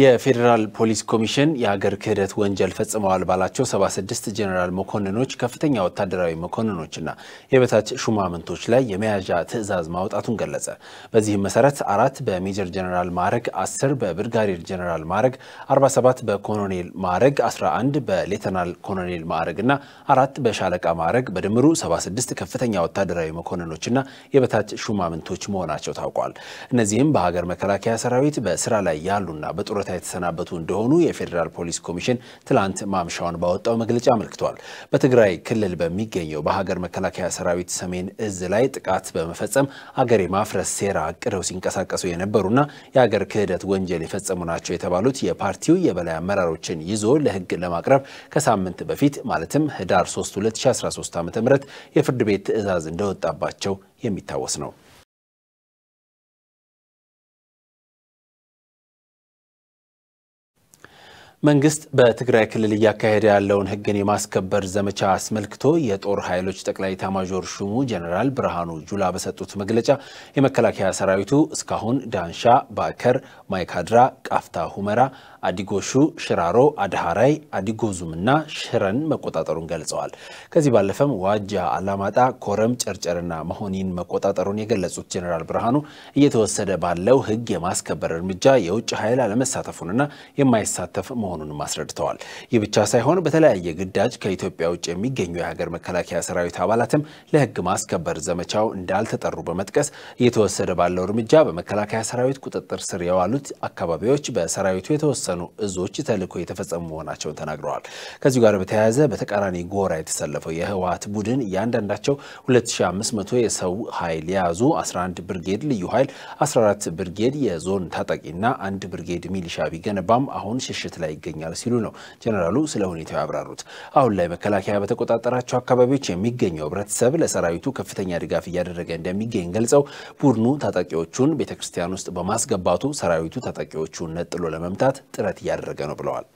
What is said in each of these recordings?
የፌዴራል ፖሊስ ኮሚሽን የሀገር ክህደት ወንጀል ፈጽመዋል ባላቸው 76 ጄኔራል መኮንኖች፣ ከፍተኛ ወታደራዊ መኮንኖችና የበታች ሹማምንቶች ላይ የመያዣ ትዕዛዝ ማውጣቱን ገለጸ። በዚህም መሰረት አራት በሜጀር ጄኔራል ማዕረግ፣ 10 በብርጋዴር ጄኔራል ማዕረግ፣ 47 በኮሎኔል ማዕረግ፣ 11 በሌተናል ኮሎኔል ማዕረግ አራት በሻለቃ ማዕረግ በድምሩ 76 ከፍተኛ ወታደራዊ መኮንኖችና የበታች ሹማምንቶች መሆናቸው ታውቋል። እነዚህም በሀገር መከላከያ ሰራዊት በስራ ላይ ያሉና በጡረ ከጨዋታ የተሰናበቱ እንደሆኑ የፌዴራል ፖሊስ ኮሚሽን ትላንት ማምሻውን ባወጣው መግለጫ አመልክቷል። በትግራይ ክልል በሚገኘው በሀገር መከላከያ ሰራዊት ሰሜን እዝ ላይ ጥቃት በመፈጸም አገር የማፍረስ ሴራ አቅደው ሲንቀሳቀሱ የነበሩና የአገር ክህደት ወንጀል የፈጸሙ ናቸው የተባሉት የፓርቲው የበላይ አመራሮችን ይዞ ለህግ ለማቅረብ ከሳምንት በፊት ማለትም ህዳር 3 2013 ዓ.ም የፍርድ ቤት ትዕዛዝ እንደወጣባቸው የሚታወስ ነው። መንግስት በትግራይ ክልል እያካሄደ ያለውን ህግን የማስከበር ዘመቻ አስመልክቶ የጦር ኃይሎች ጠቅላይ ኤታማዦር ሹሙ ጀነራል ብርሃኑ ጁላ በሰጡት መግለጫ የመከላከያ ሰራዊቱ እስካሁን ዳንሻ፣ ባከር፣ ማይካድራ፣ ቃፍታ ሁመራ፣ አዲጎሹ፣ ሽራሮ፣ አድሃራይ፣ አዲጎዙም እና ሽረን መቆጣጠሩን ገልጸዋል። ከዚህ ባለፈም ዋጃ፣ አላማጣ፣ ኮረም፣ ጨርጨርና መሆኒን መቆጣጠሩን የገለጹት ጀኔራል ብርሃኑ እየተወሰደ ባለው ህግ የማስከበር እርምጃ የውጭ ኃይል አለመሳተፉንና የማይሳተፍ መሆኑንም አስረድተዋል። ይህ ብቻ ሳይሆን በተለያየ ግዳጅ ከኢትዮጵያ ውጭ የሚገኙ የሀገር መከላከያ ሰራዊት አባላትም ለህግ ማስከበር ዘመቻው እንዳልተጠሩ በመጥቀስ እየተወሰደ ባለው እርምጃ በመከላከያ ሰራዊት ቁጥጥር ስር የዋሉት አካባቢዎች በሰራዊቱ የተወሰ የተወሰኑ እዞች ተልእኮ የተፈጸሙ መሆናቸውን ተናግረዋል። ከዚሁ ጋር በተያያዘ በተቃራኒ ጎራ የተሰለፈው የህወሀት ቡድን እያንዳንዳቸው 2500 የሰው ኃይል የያዙ 11 ብርጌድ ልዩ ኃይል፣ 14 ብርጌድ የዞን ታጣቂና አንድ ብርጌድ ሚሊሻ ቢገነባም አሁን ሽሽት ላይ ይገኛል ሲሉ ነው ጀነራሉ ስለ ሁኔታው ያብራሩት። አሁን ላይ መከላከያ በተቆጣጠራቸው አካባቢዎች የሚገኘው ህብረተሰብ ለሰራዊቱ ከፍተኛ ድጋፍ እያደረገ እንደሚገኝ ገልጸው ቡድኑ ታጣቂዎቹን ቤተክርስቲያን ውስጥ በማስገባቱ ሰራዊቱ ታጣቂዎቹን ነጥሎ ለመምታት ጥረት እያደረገ ነው ብለዋል።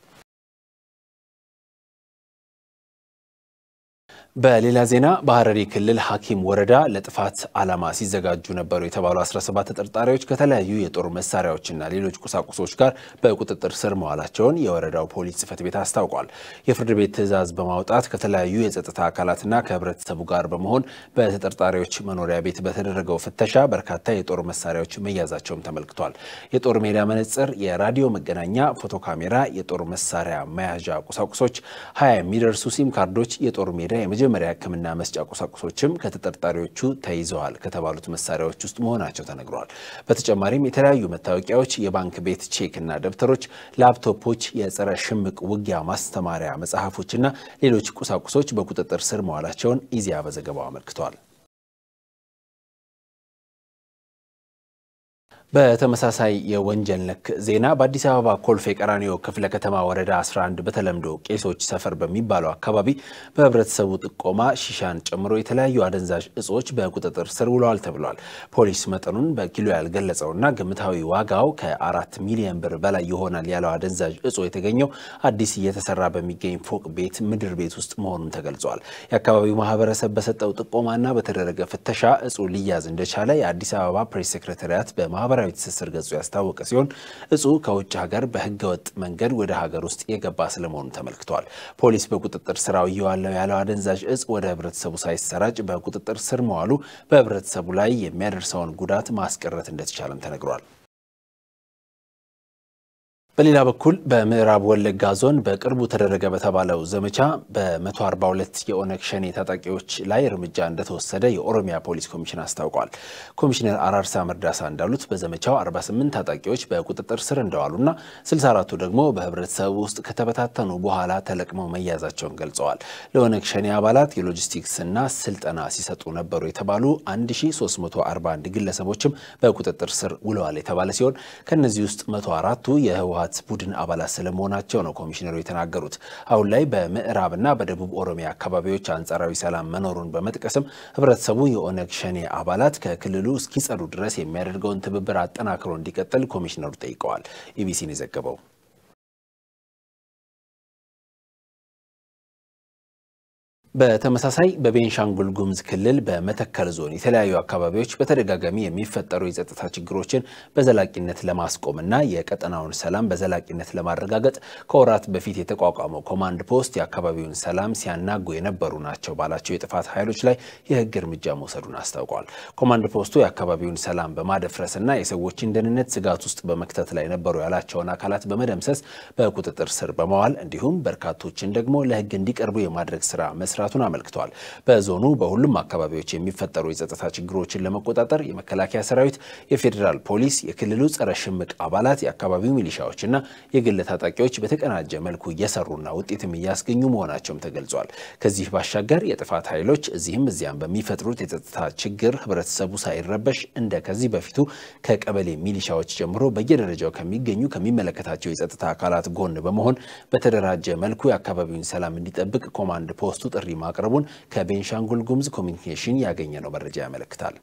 በሌላ ዜና በሐረሪ ክልል ሐኪም ወረዳ ለጥፋት ዓላማ ሲዘጋጁ ነበሩ የተባሉ 17 ተጠርጣሪዎች ከተለያዩ የጦር መሳሪያዎችና ሌሎች ቁሳቁሶች ጋር በቁጥጥር ስር መዋላቸውን የወረዳው ፖሊስ ጽፈት ቤት አስታውቋል። የፍርድ ቤት ትዕዛዝ በማውጣት ከተለያዩ የጸጥታ አካላትና ከህብረተሰቡ ጋር በመሆን በተጠርጣሪዎች መኖሪያ ቤት በተደረገው ፍተሻ በርካታ የጦር መሳሪያዎች መያዛቸውም ተመልክቷል። የጦር ሜዳ መነጽር፣ የራዲዮ መገናኛ፣ ፎቶ ካሜራ፣ የጦር መሳሪያ መያዣ ቁሳቁሶች፣ ሀያ የሚደርሱ ሲም ካርዶች፣ የጦር ሜዳ የመጀመሪያ ሕክምና መስጫ ቁሳቁሶችም ከተጠርጣሪዎቹ ተይዘዋል ከተባሉት መሳሪያዎች ውስጥ መሆናቸው ተነግረዋል። በተጨማሪም የተለያዩ መታወቂያዎች፣ የባንክ ቤት ቼክ እና ደብተሮች፣ ላፕቶፖች፣ የጸረ ሽምቅ ውጊያ ማስተማሪያ መጽሐፎች እና ሌሎች ቁሳቁሶች በቁጥጥር ስር መዋላቸውን ኢዜአ በዘገባው አመልክቷል። በተመሳሳይ የወንጀል ነክ ዜና በአዲስ አበባ ኮልፌ ቀራኒዮ ክፍለ ከተማ ወረዳ 11 በተለምዶ ቄሶች ሰፈር በሚባለው አካባቢ በህብረተሰቡ ጥቆማ ሺሻን ጨምሮ የተለያዩ አደንዛዥ እጾች በቁጥጥር ስር ውለዋል ተብሏል። ፖሊስ መጠኑን በኪሎ ያልገለጸውና ግምታዊ ዋጋው ከአራት ሚሊዮን ብር በላይ ይሆናል ያለው አደንዛዥ እጾ የተገኘው አዲስ እየተሰራ በሚገኝ ፎቅ ቤት ምድር ቤት ውስጥ መሆኑን ተገልጿል። የአካባቢው ማህበረሰብ በሰጠው ጥቆማና በተደረገ ፍተሻ እጹ ሊያዝ እንደቻለ የአዲስ አበባ ፕሬስ ሴክሬታሪያት በማህበራ የማህበራዊ ትስስር ገጹ ያስታወቀ ሲሆን እጹ ከውጭ ሀገር በህገወጥ መንገድ ወደ ሀገር ውስጥ የገባ ስለመሆኑ ተመልክቷል። ፖሊስ በቁጥጥር ስራው እየዋለው ያለው አደንዛዥ እጽ ወደ ህብረተሰቡ ሳይሰራጭ በቁጥጥር ስር መዋሉ በህብረተሰቡ ላይ የሚያደርሰውን ጉዳት ማስቀረት እንደተቻለም ተነግሯል። በሌላ በኩል በምዕራብ ወለጋ ዞን በቅርቡ ተደረገ በተባለው ዘመቻ በ142 የኦነግ ሸኔ ታጣቂዎች ላይ እርምጃ እንደተወሰደ የኦሮሚያ ፖሊስ ኮሚሽን አስታውቋል። ኮሚሽነር አራርሳ መርዳሳ እንዳሉት በዘመቻው 48 ታጣቂዎች በቁጥጥር ስር እንደዋሉና 64ቱ ደግሞ በህብረተሰቡ ውስጥ ከተበታተኑ በኋላ ተለቅመው መያዛቸውን ገልጸዋል። ለኦነግ ሸኔ አባላት የሎጂስቲክስና ስልጠና ሲሰጡ ነበሩ የተባሉ 1341 ግለሰቦችም በቁጥጥር ስር ውለዋል የተባለ ሲሆን ከእነዚህ ውስጥ 104ቱ የህወ የህወሓት ቡድን አባላት ስለመሆናቸው ነው ኮሚሽነሩ የተናገሩት። አሁን ላይ በምዕራብና በደቡብ ኦሮሚያ አካባቢዎች አንጻራዊ ሰላም መኖሩን በመጥቀስም ህብረተሰቡ የኦነግ ሸኔ አባላት ከክልሉ እስኪጸዱ ድረስ የሚያደርገውን ትብብር አጠናክሮ እንዲቀጥል ኮሚሽነሩ ጠይቀዋል። ኢቢሲን የዘገበው በተመሳሳይ በቤንሻንጉል ጉሙዝ ክልል በመተከል ዞን የተለያዩ አካባቢዎች በተደጋጋሚ የሚፈጠሩ የጸጥታ ችግሮችን በዘላቂነት ለማስቆምና የቀጠናውን ሰላም በዘላቂነት ለማረጋገጥ ከወራት በፊት የተቋቋመው ኮማንድ ፖስት የአካባቢውን ሰላም ሲያናጉ የነበሩ ናቸው ባላቸው የጥፋት ኃይሎች ላይ የሕግ እርምጃ መውሰዱን አስታውቋል። ኮማንድ ፖስቱ የአካባቢውን ሰላም በማደፍረስና የሰዎችን ደህንነት ስጋት ውስጥ በመክተት ላይ ነበሩ ያላቸውን አካላት በመደምሰስ በቁጥጥር ስር በመዋል እንዲሁም በርካቶችን ደግሞ ለሕግ እንዲቀርቡ የማድረግ ስራ መስራት መስራቱን አመልክተዋል። በዞኑ በሁሉም አካባቢዎች የሚፈጠሩ የጸጥታ ችግሮችን ለመቆጣጠር የመከላከያ ሰራዊት፣ የፌዴራል ፖሊስ፣ የክልሉ ጸረ ሽምቅ አባላት፣ የአካባቢው ሚሊሻዎችና የግል ታጣቂዎች በተቀናጀ መልኩ እየሰሩና ውጤትም እያስገኙ መሆናቸውም ተገልጿል። ከዚህ ባሻገር የጥፋት ኃይሎች እዚህም እዚያም በሚፈጥሩት የጸጥታ ችግር ህብረተሰቡ ሳይረበሽ እንደ ከዚህ በፊቱ ከቀበሌ ሚሊሻዎች ጀምሮ በየደረጃው ከሚገኙ ከሚመለከታቸው የጸጥታ አካላት ጎን በመሆን በተደራጀ መልኩ የአካባቢውን ሰላም እንዲጠብቅ ኮማንድ ፖስቱ ጥሪ ማቅረቡን ከቤንሻንጉል ጉምዝ ኮሚኒኬሽን ያገኘነው መረጃ ያመለክታል።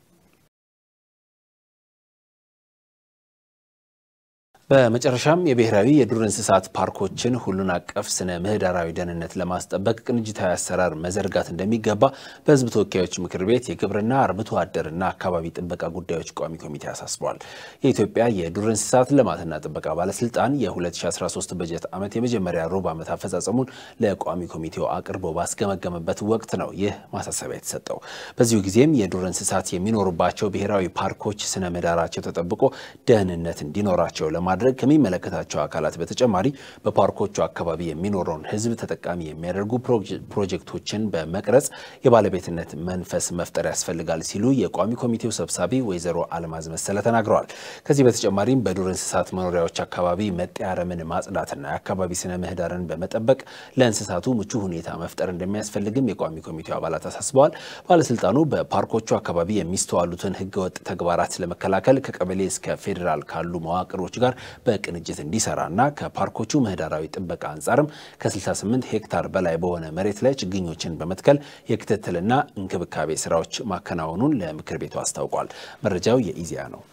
በመጨረሻም የብሔራዊ የዱር እንስሳት ፓርኮችን ሁሉን አቀፍ ስነ ምህዳራዊ ደህንነት ለማስጠበቅ ቅንጅታዊ አሰራር መዘርጋት እንደሚገባ በሕዝብ ተወካዮች ምክር ቤት የግብርና አርብቶ አደርና አካባቢ ጥበቃ ጉዳዮች ቋሚ ኮሚቴ አሳስቧል። የኢትዮጵያ የዱር እንስሳት ልማትና ጥበቃ ባለስልጣን የ2013 በጀት ዓመት የመጀመሪያ ሩብ ዓመት አፈጻጸሙን ለቋሚ ኮሚቴው አቅርቦ ባስገመገመበት ወቅት ነው ይህ ማሳሰቢያ የተሰጠው። በዚሁ ጊዜም የዱር እንስሳት የሚኖሩባቸው ብሔራዊ ፓርኮች ስነ ምህዳራቸው ተጠብቆ ደህንነት እንዲኖራቸው ለማድረግ ለማድረግ ከሚመለከታቸው አካላት በተጨማሪ በፓርኮቹ አካባቢ የሚኖረውን ህዝብ ተጠቃሚ የሚያደርጉ ፕሮጀክቶችን በመቅረጽ የባለቤትነት መንፈስ መፍጠር ያስፈልጋል ሲሉ የቋሚ ኮሚቴው ሰብሳቢ ወይዘሮ አልማዝ መሰለ ተናግረዋል። ከዚህ በተጨማሪም በዱር እንስሳት መኖሪያዎች አካባቢ መጤ አረምን ማጽዳትና የአካባቢ ስነ ምህዳርን በመጠበቅ ለእንስሳቱ ምቹ ሁኔታ መፍጠር እንደሚያስፈልግም የቋሚ ኮሚቴው አባላት አሳስበዋል። ባለስልጣኑ በፓርኮቹ አካባቢ የሚስተዋሉትን ህገወጥ ተግባራት ለመከላከል ከቀበሌ እስከ ፌዴራል ካሉ መዋቅሮች ጋር በቅንጅት እንዲሰራና ከፓርኮቹ ምህዳራዊ ጥበቃ አንጻርም ከ68 ሄክታር በላይ በሆነ መሬት ላይ ችግኞችን በመትከል የክትትልና እንክብካቤ ስራዎች ማከናወኑን ለምክር ቤቱ አስታውቋል። መረጃው የኢዜአ ነው።